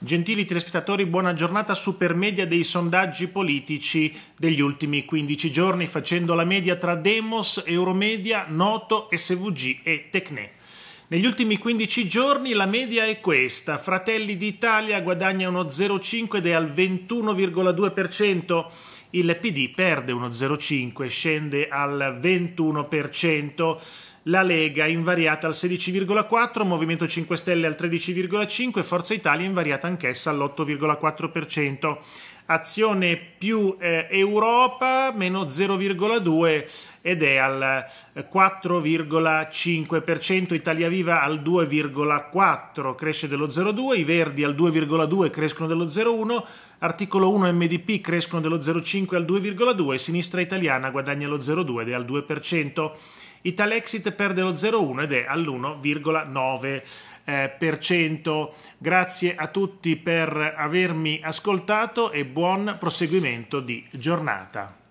Gentili telespettatori, buona giornata super media dei sondaggi politici degli ultimi 15 giorni facendo la media tra Demos, Euromedia, Noto, SVG e Tecne. Negli ultimi 15 giorni la media è questa, Fratelli d'Italia guadagna uno 0,5 ed è al 21,2%, il PD perde 1,05, scende al 21%, la Lega invariata al 16,4, Movimento 5 Stelle al 13,5, Forza Italia invariata anch'essa all'8,4%. Azione più eh, Europa meno 0,2 ed è al 4,5%, eh, Italia Viva al 2,4 cresce dello 0,2, i Verdi al 2,2 crescono dello 0,1, articolo 1 MDP crescono dello 0,5 2,5 al 2,2, Sinistra Italiana guadagna lo 0,2 ed è al 2%. Italexit perde lo 0,1 ed è all'1,9%. Eh, Grazie a tutti per avermi ascoltato e buon proseguimento di giornata.